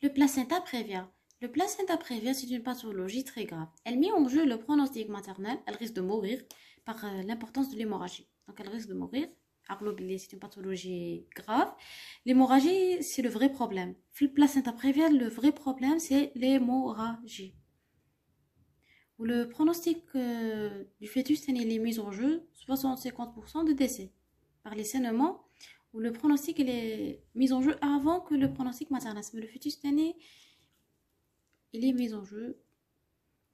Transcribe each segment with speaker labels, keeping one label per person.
Speaker 1: Le placenta prévia. Le placenta prévia, c'est une pathologie très grave. Elle met en jeu le pronostic maternel. Elle risque de mourir par euh, l'importance de l'hémorragie. Donc, elle risque de mourir. Arlobilie, c'est une pathologie grave. L'hémorragie, c'est le vrai problème. Le placenta prévia, le vrai problème, c'est l'hémorragie. Le pronostic euh, du fœtus est mis en jeu 60-50% de décès par les saignements ou le pronostic il est mis en jeu avant que le pronostic maternel mais le fœtus tanné il est mis en jeu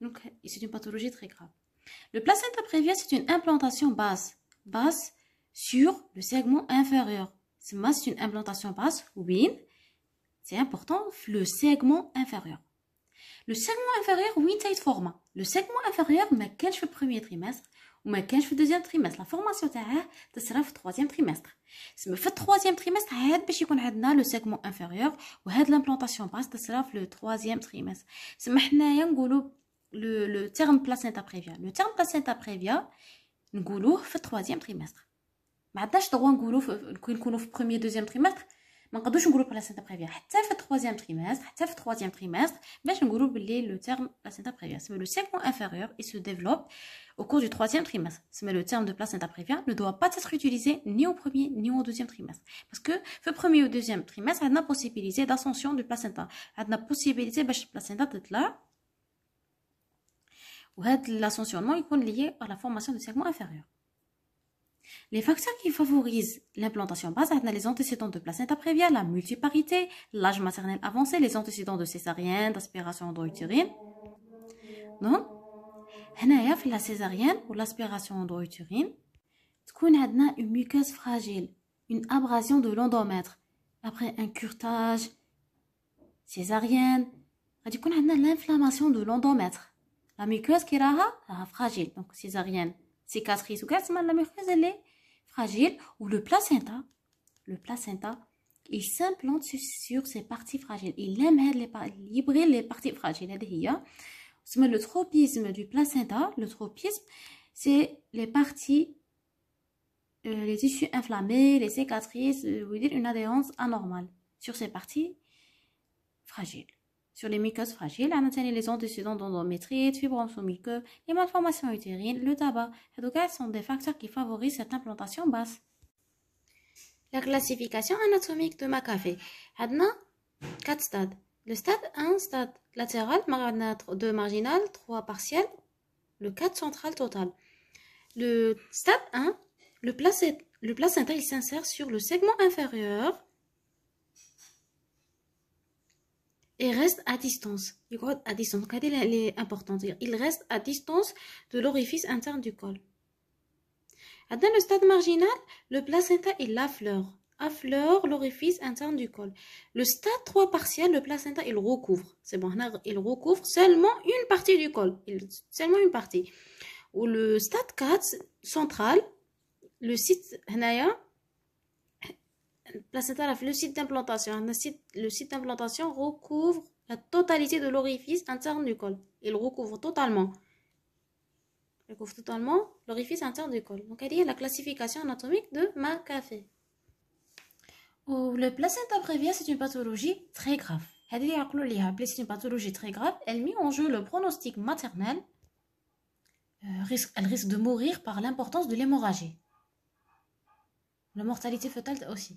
Speaker 1: donc c'est une pathologie très grave le placenta prévia c'est une implantation basse basse sur le segment inférieur c'est une implantation basse oui c'est important le segment inférieur le segment inférieur oui format le segment inférieur mais quel le premier trimestre ou deuxième trimestre. La formation terre, le troisième trimestre. Si le troisième trimestre, je vais aller le segment inférieur, ou l'implantation en le troisième trimestre. le terme placenta prévia. Le terme placenta prévia, le troisième trimestre. Maintenant, je le premier, le deuxième trimestre. ما نقدروش نقولوا placenta بريفيا حتى في le trimestre. حتى في باش نقولوا لو le segment inférieur et se développe au cours du troisième trimestre. Mais le terme de placenta prévia ne doit pas être utilisé ni au premier ni au deuxième trimestre parce que le premier ou deuxième trimestre une possibilité d'ascension du placenta une possibilité là placenta تطلع là. l'ascensionnement est lié à la formation du segment inférieur les facteurs qui favorisent l'implantation basale sont les antécédents de placenta prévia, la multiparité, l'âge maternel avancé, les antécédents de césarienne, d'aspiration endo-utérine. Donc, la césarienne ou l'aspiration endo-utérine, il y a une muqueuse fragile, une abrasion de l'endomètre après un curtage césarienne غادي يكون l'inflammation de l'endomètre la muqueuse qui est ah, fragile donc césarienne cicatrices ou quest la que elle est fragile ou le placenta le placenta il s'implante sur ces parties fragiles il aime les libérer les parties fragiles hein. c'est le tropisme du placenta le tropisme c'est les parties euh, les tissus inflammés les cicatrices euh, vous dire une adhérence anormale sur ces parties fragiles sur les muqueuses fragiles, les antécédents d'endométrite, fibromes sous muqueux, les malformations utérines, le tabac. Ces sont des facteurs qui favorisent cette implantation basse. La classification anatomique de McAfee. Adna, 4 stades. Le stade 1, stade latéral, 2 marginal, 3 partiel, le 4 central total. Le stade 1, le placenta, le placenta il s'insère sur le segment inférieur et reste à distance. Il reste à distance. est Il reste à distance de l'orifice interne du col. Ah, dans le stade marginal, le placenta il affleure. Affleure l'orifice interne du col. Le stade 3 partiel, le placenta il recouvre. C'est bon, il recouvre seulement une partie du col. seulement une partie. Ou le stade 4 central, le site le site d'implantation. Le site d'implantation recouvre la totalité de l'orifice interne du col. Il recouvre totalement. Il recouvre totalement l'orifice interne du col. Donc, elle est la classification anatomique de café. Le placenta prévia, c'est une pathologie très grave. Elle C'est une pathologie très grave. Elle met en jeu le pronostic maternel. Euh, elle risque de mourir par l'importance de l'hémorragie. La mortalité fœtale aussi.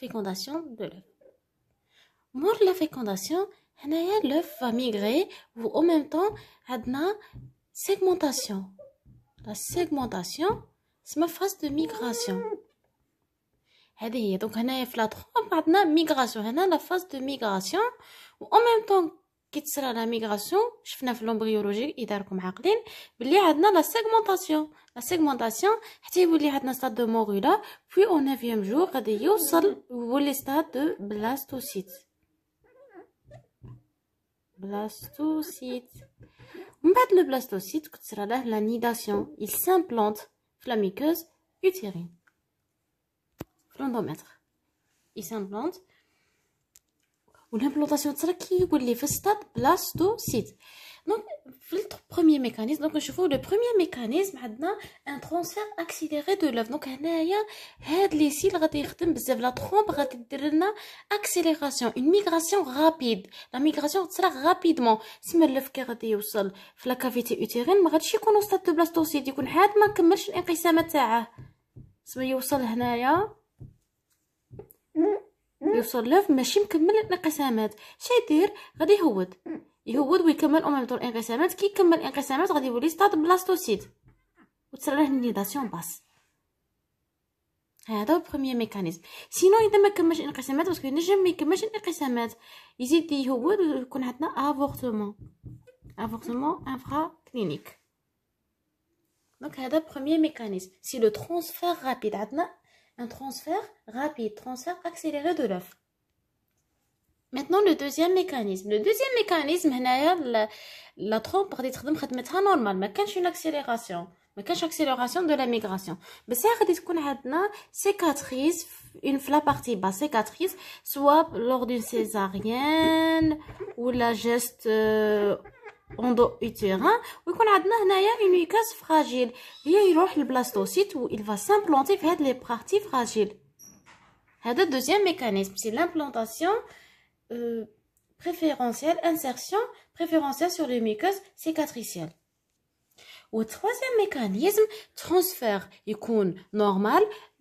Speaker 1: fécondation de l'œuf. مور la fécondation l'œuf va migrer ou en même temps une segmentation la segmentation c'est ma phase de migration donc donc دونك هنايا migration la phase de migration ou en même temps Qu'est-ce que c'est la migration? Je fais une flambiologie hydra-comarine. Il y a maintenant la segmentation. La segmentation, cest à y a maintenant un stade de morue Puis, au neuvième jour, il y a eu le stade de blastocyte. Blastocyte. On le blastocyte, qu'est-ce c'est la nidation? Il s'implante. Flambiqueuse, utérine. Flondomètre. Il s'implante. والهبلوطاسيون تصرا لي في ستاد سيت دونك في لو بروميير ميكانيزم دونك نشوفو لو بروميير ميكانيزم عندنا ان ترونسفير اكسيليري دو لوف دونك هنايا هاد لي سيل غادي يخدم بزاف لا ترومب غادي دير لنا اكسيليراسيون اون ميغراسيون رابيد لا ميغراسيون تصرا رابيدمون سما اللف كي غادي يوصل في لا كافيتي اوتيرين ما غاديش يكون وسط دو بلاستوسيت يكون حاد ما كملش الانقسام تاعه سما يوصل هنايا يوصل له ماشي مكمل الانقسامات شيدير غادي يهود يهود ويكمل او ميم طون الانقسامات كي يكمل الانقسامات غادي يولي ستاد بلاستوسيد وتصرى له النيداسيون باس هذا هو بروميير ميكانيزم سينو اذا ما كملش الانقسامات باسكو ينجم ما يكملش الانقسامات يزيد يهود ويكون عندنا افورتمون افورتمون انفرا كلينيك دونك هذا بروميير ميكانيزم سي لو ترانسفير رابيد عندنا un transfert rapide, transfert accéléré de l'œuf. Maintenant, le deuxième mécanisme. Le deuxième mécanisme, la, la trompe غادي تخدم خدمتها normal ما كانش une accélération ما كانش accélération de la migration ça غادي تكون une cicatrice une la partie basse cicatrice soit lors d'une césarienne ou la geste euh, en dos utérin, il y a une muqueuse fragile. Il y a blastocyte où il va s'implanter vers les parties fragiles. Le deuxième mécanisme, c'est l'implantation euh, préférentielle, insertion préférentielle sur les muqueuses cicatricielles. Le troisième mécanisme, transfert normal.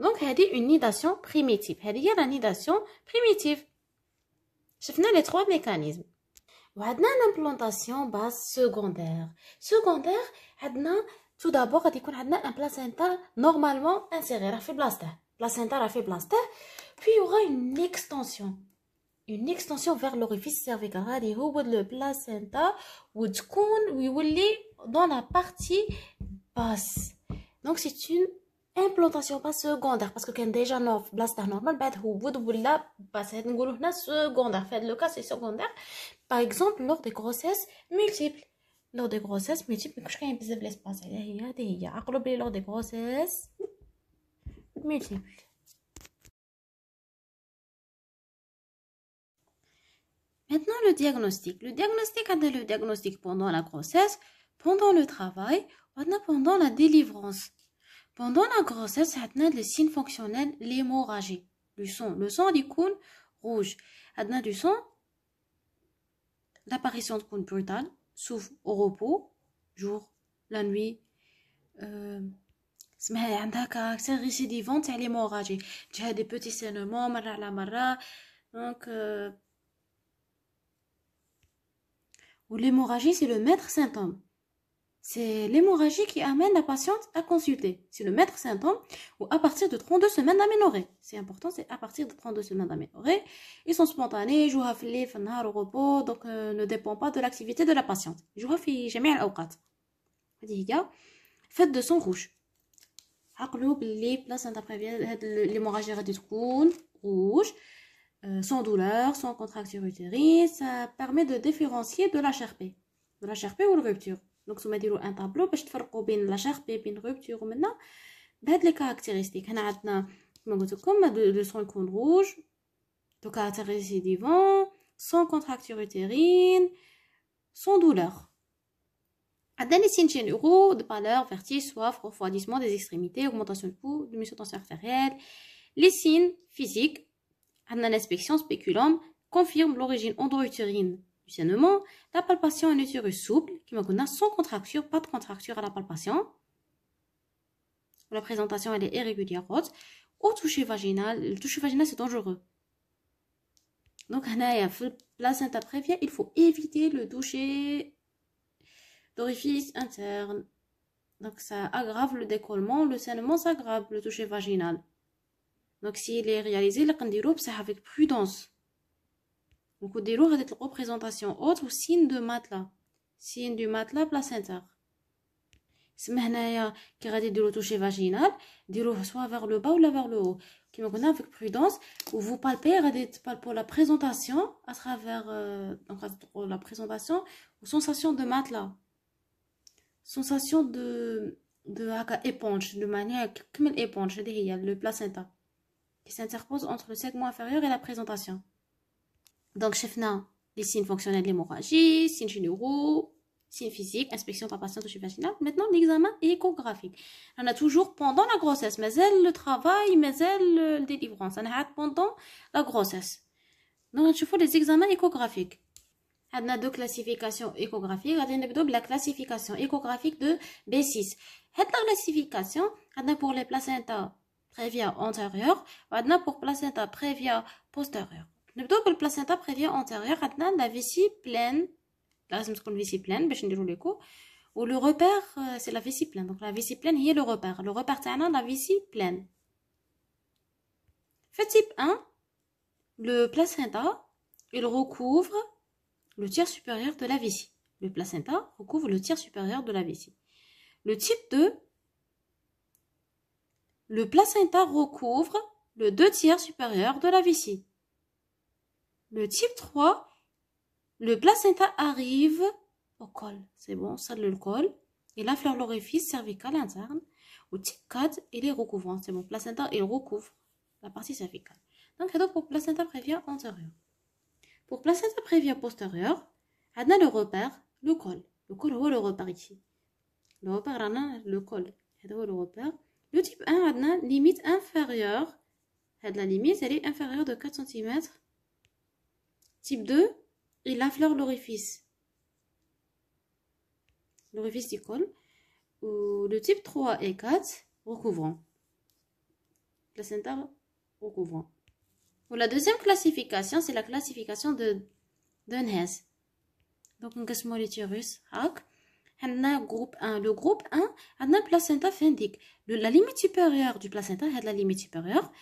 Speaker 1: Donc, dit une nidation primitive. C'est la nidation primitive. Je finis les trois mécanismes. a une implantation basse secondaire. Secondaire, a tout d'abord a un placenta normalement inséré. Placenta Puis, il y aura une extension. Une extension vers l'orifice cervical. le placenta ou dans la partie basse. Donc, c'est une implantation pas secondaire parce que quand déjà blaster normal, ben بعد bout ولا بس هاد secondaire في le cas c'est secondaire par exemple lors des grossesses multiples lors des grossesses multiples ماكونش كاين بزاف هي هادي هي lors des grossesses multiples Maintenant, le diagnostic. Le diagnostic, on le diagnostic pendant la grossesse, pendant le travail, ou pendant la délivrance. Pendant la grossesse, a les signes fonctionnels, l'hémorragie, le sang. Le sang يكون rouge. a du sang, l'apparition de coule brutale, sauf au repos, jour, la nuit. Euh, y a des petits تاع ليموراجي c'est des petits l'hémorragie, c'est le maître symptôme. C'est l'hémorragie qui amène la patiente à consulter. Si le maître symptôme, ou à partir de 32 semaines d'aménorrhée. C'est important, c'est à partir de 32 semaines d'aménorrhée. Ils sont spontanés, jouent à flip, au repos, donc euh, ne dépend pas de l'activité de la patiente. Jouent à جميع الأوقات. هذه de son euh, de sang rouge. عقلوا place بلاسنتا l'hémorragie غادي rouge. sans douleur, sans contracture utérine, ça permet de différencier de la l'HRP, de la l'HRP ou de rupture. Donc ce qu'on appelle un tableau faire entre rupture de l'œil. les caractéristiques. Ici, on a des son rouge, contracture utérine, son douleur. Les signes généraux de pâleur, vertige, soif, refroidissement des extrémités, augmentation du poids, du Les signes physiques, on a l'inspection confirment l'origine endo la palpation est une souple, qui m'a sans contracture, pas de contracture à la palpation. La présentation, elle est irrégulière, haute. Au toucher vaginal, le toucher vaginal, c'est dangereux. Donc, la placenta il faut éviter le toucher d'orifice interne. Donc, ça aggrave le décollement, le saignement s'aggrave, le toucher vaginal. Donc, s'il est réalisé, la candirobe, c'est avec prudence. Donc, on va faire la représentation autre ou signe de matelas. Signe du matelas placentaire. Semaine qui a été toucher vaginal, soit vers le bas ou vers le haut. Qui me connaît avec prudence, ou vous palpez, pour la présentation à travers euh, la présentation, ou sensation de matelas. Sensation de, de, éponge, de manière comme une éponge, le placenta, qui s'interpose entre le segment inférieur et la présentation non. Les signes fonctionnels de l'hémorragie, signes généraux signes physiques, inspection par patient chez vaginal. Maintenant, l'examen échographique. On a toujours pendant la grossesse, mais elle le travail, mais elle le délivrance. On a pendant la grossesse. Donc, je fais des examens échographiques. On a deux classifications échographiques. On a la classification échographique de B6. Cette classification, on a pour les placenta prévia antérieure, on a pour placenta prévia postérieure. Le بالبلاسينتا prévient antérieur عندنا لا فيسي vessie لازم تكون فيسي بلان باش نديرو ليكو و لو روبير سي لا فيسي pleine دونك لا فيسي هي le repère. لو روبير تاعنا la vessie pleine. type 1 le placenta il recouvre le tiers supérieur de la vessie le placenta recouvre le tiers supérieur de la vessie le type 2 le placenta recouvre le deux tiers supérieur de la vessie le type 3, le placenta arrive au col. C'est bon, ça le col. Il fleur l'orifice cervicale interne. Au type 4, il est recouvrant. C'est bon, placenta, il recouvre la partie cervicale. Donc, pour placenta prévia antérieure. Pour placenta prévia postérieure, on a le repère, le col. Le col, on le repère ici. Le repère, on a le col. le repère. Le type 1, on a limite inférieure. La limite, elle est inférieure de 4 cm Type 2, il affleure l'orifice. L'orifice du col. Le type 3 et 4, recouvrant. Placenta recouvrant. la deuxième classification, c'est la classification de NES. Donc, on avons le groupe 1. Le groupe 1, on a placenta fendique. La limite supérieure du placenta, c'est la limite supérieure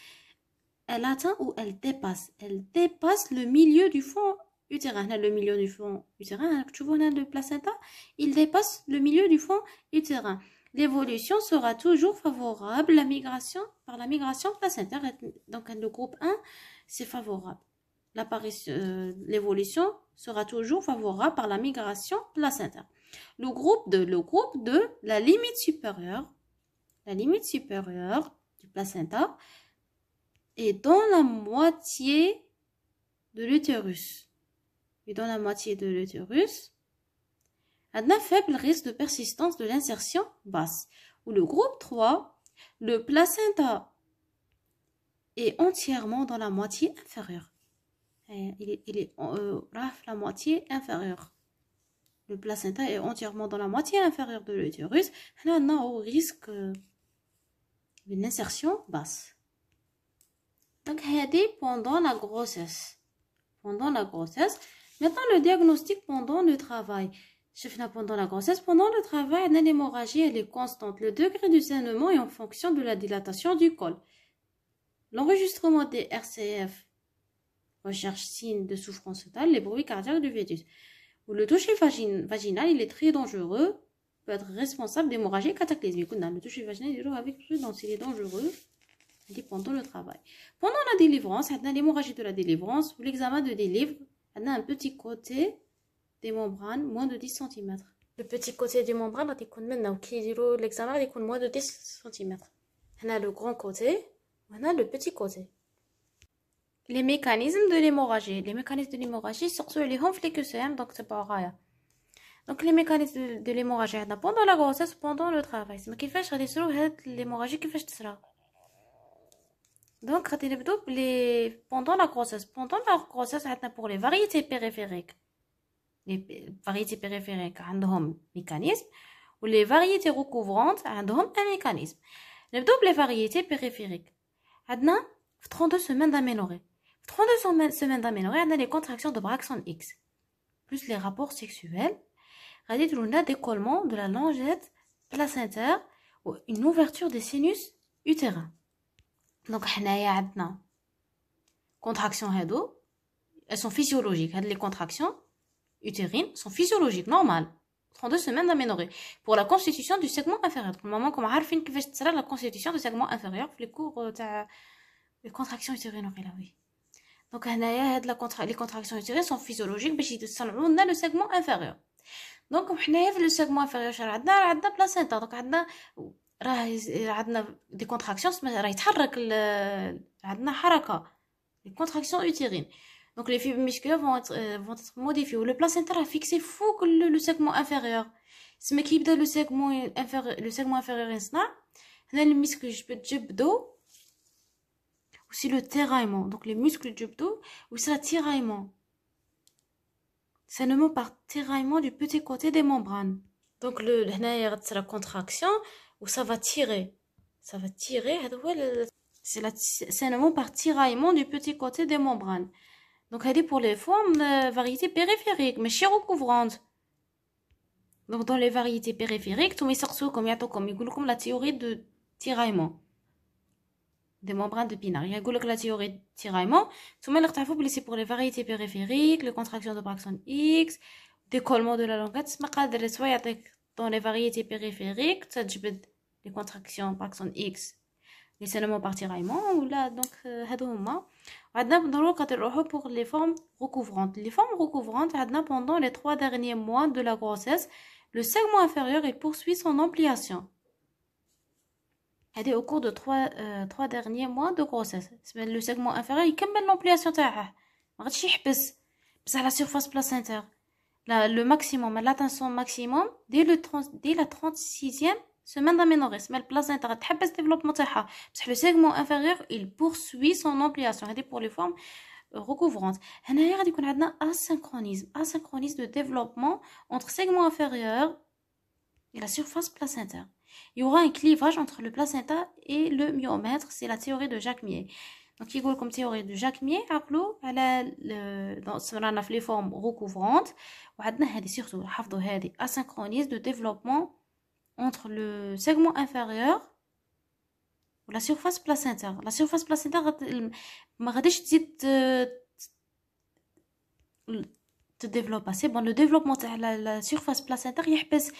Speaker 1: elle atteint ou elle dépasse. Elle dépasse le milieu du fond utérin. Le milieu du fond utérin, tu vois, le placenta, il dépasse le milieu du fond utérin. L'évolution sera toujours favorable la migration, par la migration placentaire. Donc, le groupe 1, c'est favorable. Euh, l'évolution sera toujours favorable par la migration placentaire. Le groupe 2, le groupe 2, la limite supérieure, la limite supérieure du placenta et dans la moitié de l'utérus. Et dans la moitié de l'utérus, a un faible risque de persistance de l'insertion basse. Ou le groupe 3, le placenta est entièrement dans la moitié inférieure. Euh, il est, il est euh, la moitié inférieure. Le placenta est entièrement dans la moitié inférieure de l'utérus. Là, on a au risque euh, d'une insertion basse. Donc, pendant la grossesse. Pendant la grossesse. Maintenant, le diagnostic pendant le travail. Je fais pendant la grossesse. Pendant le travail, l'hémorragie, elle est constante. Le degré du saignement est en fonction de la dilatation du col. L'enregistrement des RCF, recherche signe de souffrance totale, les bruits cardiaques du fœtus. Ou le toucher vagin vaginal, il est très dangereux, peut être responsable d'hémorragie cataclysmique. Le toucher vaginal, il est dangereux, pendant le travail. Pendant la délivrance, elle a l'hémorragie de la délivrance l'examen de délivre, elle a un petit côté des membranes, moins de 10 cm. Le petit côté des membranes, l'examen est moins de 10 cm. On a le grand côté, on a le petit côté. Les mécanismes de l'hémorragie. Les mécanismes de l'hémorragie, surtout les un, donc c'est pas grave. Donc les mécanismes de, l'hémorragie, pendant la grossesse, pendant le travail. Mais qui fait l'hémorragie, qui fait donc, pendant la grossesse, pendant la grossesse, pour les variétés périphériques, les variétés périphériques ont un mécanisme, ou les variétés recouvrantes ont un mécanisme. Les variétés périphériques, nous 32 semaines d'aménorrhée. 32 semaines d'aménorrhée, on a les contractions de Braxton X, plus les rapports sexuels, on a décollement de la langette placentaire, ou une ouverture des sinus utérins. دونك حنايا عندنا كونتراكسيون هادو elles sont physiologiques هاد لي كونتراكسيون utérines sont physiologiques normales 32 semaines d'aménorrhée pour la constitution du segment inférieur في comme راكم عارفين كيفاش تصرى la constitution du segment inférieur Les euh, contractions كور تاع لي كونتراكسيون utérines وقيلا وي Donc, هنايا هاد لا Les contractions utérines sont physiologiques باش يصنعوا لنا le segment inférieur Donc on في le segment inférieur عندنا عندنا عندنا il contractions, Les contractions utérines. Donc les fibres musculaires vont être euh, modifiées. Le placenta a fixé le segment inférieur. Ce qui le segment inférieur, c'est le muscle du dos. aussi le tiraillement. Donc les muscles du dos, c'est le tiraillement. C'est le mot par tiraillement du petit côté des membranes. Donc le y a la contraction où ça va tirer. Ça va tirer. C'est mot par tiraillement du petit côté des membranes. Donc, elle est pour les formes de variétés périphériques, mais chez recouvrantes. Donc, dans les variétés périphériques, tout mes sorceaux, comme il comme il la théorie de tiraillement. Des membranes de pinard. Il y a la théorie de tiraillement. Tout le monde, c'est pour les variétés périphériques, les contractions de Braxton X, décollement de la langue. C'est de' dans les variétés périphériques, les contractions par exemple X les éléments par ou là donc هادو euh, dans pour les formes recouvrantes les formes recouvrantes pendant les trois derniers mois de la grossesse le segment inférieur il poursuit son ampliation est au cours de trois euh, trois derniers mois de grossesse le segment inférieur termine l'ampliation تاعه l'ampliation à la surface placentaire le maximum l'attention maximum dès le dès la 36e mais le le segment inférieur il poursuit son ampliation pour les formes euh, recouvrantes هنايا غادي a un asynchronisme asynchronisme de développement entre segment inférieur et la surface placentaire il y aura un clivage entre le placenta et le myomètre c'est la théorie de Jacques Mier donc il comme théorie de Jacques Mier عقلوا على les formes recouvrantes et هذه surtout حفظوا asynchronisme de développement entre le segment inférieur ou la surface placentaire. La surface placentaire, Maradej, tu euh, te développe assez. Bon, le développement de la surface placentaire, il y a PES,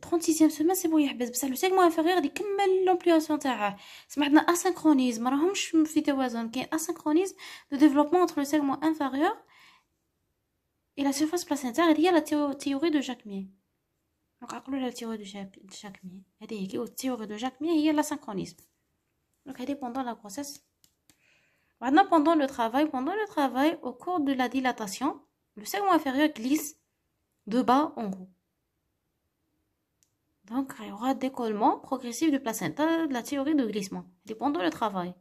Speaker 1: 36e semaine, c'est bon, il y a PES, le segment inférieur il met l'ampliance en terre. C'est maintenant asynchronisme. Alors, comme je me suis dit, il y a un asynchronisme de développement entre le segment inférieur et la surface placentaire, il y a la théorie de Jacquemie donc la théorie de chaque théorie de il y a la synchronisme donc pendant la grossesse maintenant pendant le travail pendant le travail au cours de la dilatation le segment inférieur glisse de bas en haut donc il y aura décollement progressif du placenta de la théorie de glissement Et pendant le travail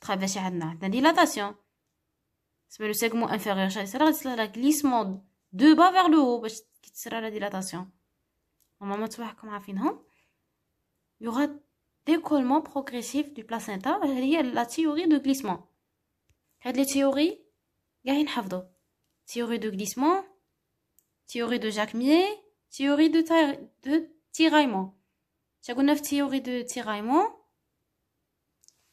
Speaker 1: travail c'est la dilatation le segment inférieur c'est ça c'est la glissement de bas vers le haut, parce bah, qu'il sera la dilatation. Maman, tu vois, comment on hein? Il y aura décollement progressif du placenta, C'est la théorie de glissement. Quelle est la théorie? Il y a une théorie. de glissement. Théorie de Jacquemier. Théorie de tiraillement. Il y a théorie de tiraillement.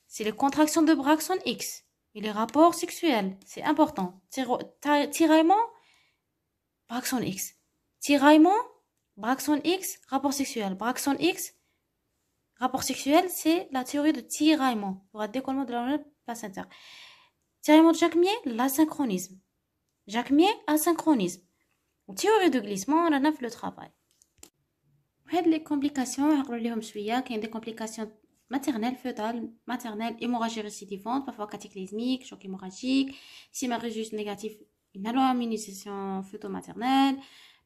Speaker 1: C'est les contractions de Braxton sont X. Et les rapports sexuels. C'est important. Tiraillement? Braxon X. Tiraillement, Braxon X, rapport sexuel. Braxon X, rapport sexuel, c'est la théorie de tiraillement. Pour un décollement de la placentaire. Tiraillement de Jacquemier, l'asynchronisme. Jacquemier, asynchronisme. Théorie de glissement, on a neuf le travail. a les complications, il y a des complications maternelles, fœtales, maternelles, hémorragie récidivante, parfois cataclysmique, choc hémorragique, juste négatif une allo immunisation maternelle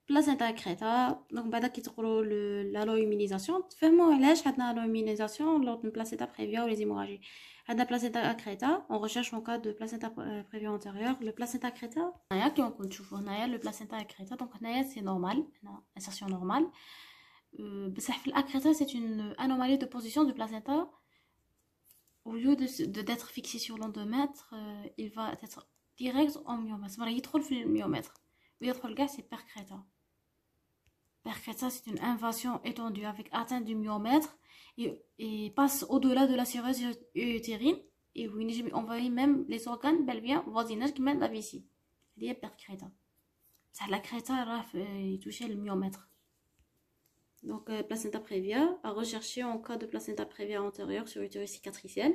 Speaker 1: placenta créta donc bada qui trouve le lallo immunisation fais y a la immunisation lors d'une placenta prévia ou les hémorragies à la placenta créta on recherche en cas de placenta euh, prévia antérieure le placenta créta naya le placenta donc c'est normal insertion normale euh, placenta c'est une anomalie de position du placenta au lieu de d'être fixé sur l'endomètre euh, il va être Direct au myomètre, il trouve le myomètre. Mais autre le gars c'est percrétant. Percrétant, c'est une invasion étendue avec atteinte du myomètre et passe au-delà de la cireuse utérine et on envahit même les organes belviens voisins qui mettent la vessie. C'est hypercrétant. Ça, la crétane, euh, il touchait le myomètre donc euh, placenta prévia à rechercher en cas de placenta prévia antérieure sur utérus cicatriciel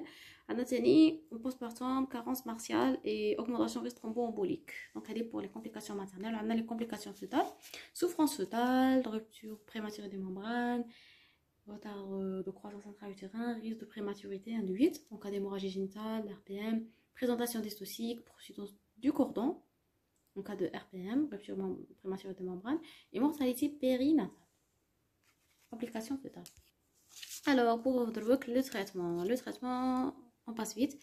Speaker 1: anathénie on postpartum carence martiale et augmentation risque thromboembolique donc elle est pour les complications maternelles on a les complications fœtales souffrance fœtale rupture prématurée des membranes retard euh, de croissance intra-utérin risque de prématurité induite en cas d'hémorragie génitale RPM présentation toxiques, procédure du cordon en cas de RPM rupture prématurée des membranes et mortalité périnatale application Alors, pour le traitement. Le traitement, on passe vite.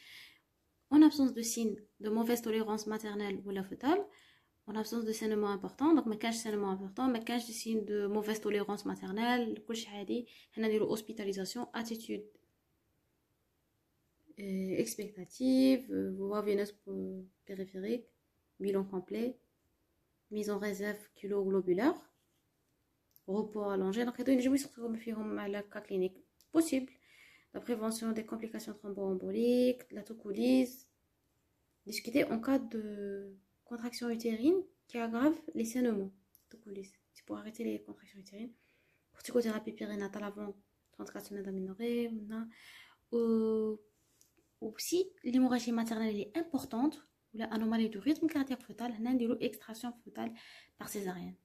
Speaker 1: En absence de signes de mauvaise tolérance maternelle ou la fœtale, en absence de saignement important, donc ma cache saignement important, ma de de signes de mauvaise tolérance maternelle, on a dit hospitalisation, attitude, euh, expectative, euh, voie veineuse périphérique, bilan complet, mise en réserve culo globulaire repos allongé. Donc, il y a des cas clinique possible. La prévention des complications thromboemboliques, la tocolyse. Discuter en cas de contraction utérine qui aggrave les saignements. C'est pour arrêter les contractions utérines. Corticothérapie périnatale avant 34 semaines d'aménorrhée. Ou si l'hémorragie maternelle est importante, ou l'anomalie du rythme cardiaque fœtal, l'un extraction fœtale par césarienne.